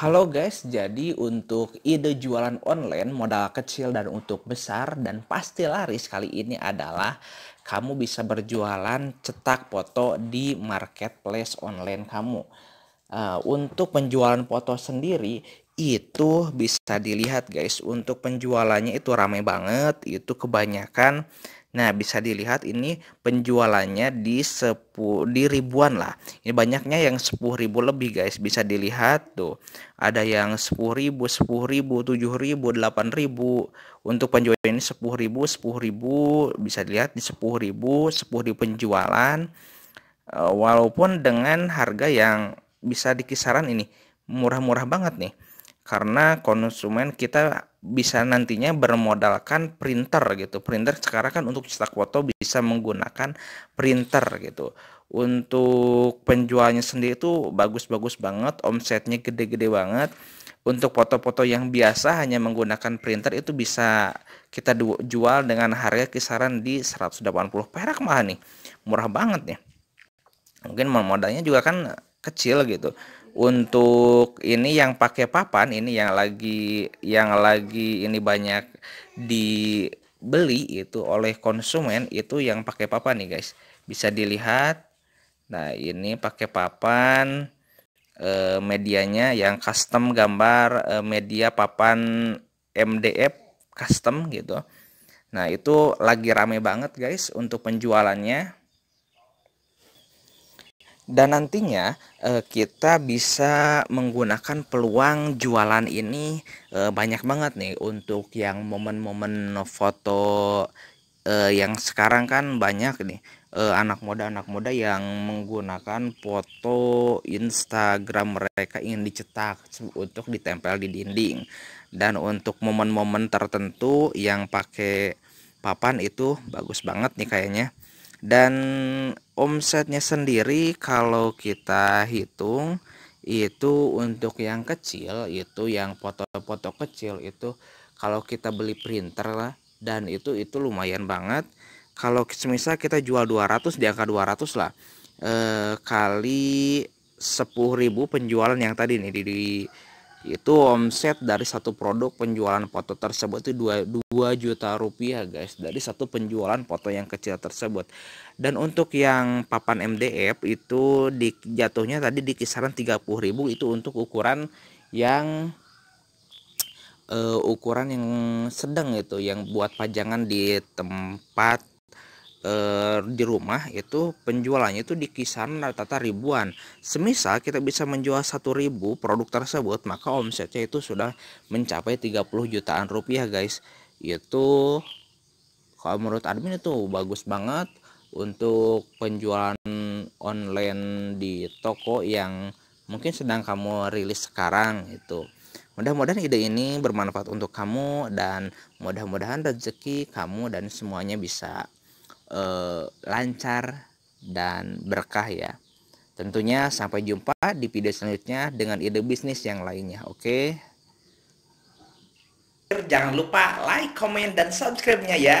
Halo guys, jadi untuk ide jualan online modal kecil dan untuk besar dan pasti laris kali ini adalah kamu bisa berjualan cetak foto di marketplace online kamu. Uh, untuk penjualan foto sendiri itu bisa dilihat guys, untuk penjualannya itu ramai banget, itu kebanyakan Nah, bisa dilihat ini penjualannya di sepu, di ribuan lah. Ini banyaknya yang 10 ribu lebih guys. Bisa dilihat tuh. Ada yang 10 ribu, 10 ribu, 7 ribu, 8 ribu. Untuk penjualan ini 10 ribu, 10 ribu. Bisa dilihat di 10 ribu, 10 di penjualan. Eh, walaupun dengan harga yang bisa di kisaran ini. Murah-murah banget nih karena konsumen kita bisa nantinya bermodalkan printer gitu. Printer sekarang kan untuk cetak foto bisa menggunakan printer gitu. Untuk penjualnya sendiri itu bagus-bagus banget, omsetnya gede-gede banget. Untuk foto-foto yang biasa hanya menggunakan printer itu bisa kita jual dengan harga kisaran di 180 perak mah nih. Murah banget nih. Mungkin modalnya juga kan kecil gitu untuk ini yang pakai papan ini yang lagi yang lagi ini banyak dibeli itu oleh konsumen itu yang pakai papan nih guys bisa dilihat nah ini pakai papan eh, medianya yang custom gambar eh, media papan MDF custom gitu nah itu lagi rame banget guys untuk penjualannya dan nantinya eh, kita bisa menggunakan peluang jualan ini uh, banyak banget nih untuk yang momen-momen foto eh, yang sekarang kan banyak nih eh, anak muda anak muda yang menggunakan foto Instagram mereka ingin dicetak untuk ditempel di dinding dan untuk momen-momen tertentu yang pakai papan itu bagus banget nih kayaknya dan omsetnya sendiri kalau kita hitung itu untuk yang kecil itu yang foto-foto kecil itu kalau kita beli printer lah dan itu itu lumayan banget kalau semisal kita jual 200 di angka 200 lah eh, kali 10.000 penjualan yang tadi nih di, di itu omset dari satu produk penjualan foto tersebut itu 2, 2 juta rupiah guys dari satu penjualan foto yang kecil tersebut dan untuk yang papan MDF itu di, jatuhnya tadi di kisaran 30.000 itu untuk ukuran yang uh, ukuran yang sedang itu yang buat pajangan di tempat e, di rumah itu penjualannya itu di kisaran rata-rata ribuan. Semisal kita bisa menjual satu ribu produk tersebut, maka omsetnya itu sudah mencapai 30 jutaan rupiah, guys. Itu kalau menurut admin itu bagus banget untuk penjualan online di toko yang mungkin sedang kamu rilis sekarang itu. Mudah-mudahan ide ini bermanfaat untuk kamu dan mudah-mudahan rezeki kamu dan semuanya bisa Eh, lancar dan berkah ya. Tentunya sampai jumpa di video selanjutnya dengan ide bisnis yang lainnya. Oke. Jangan lupa like, comment dan subscribe-nya ya.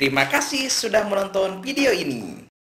Terima kasih sudah menonton video ini.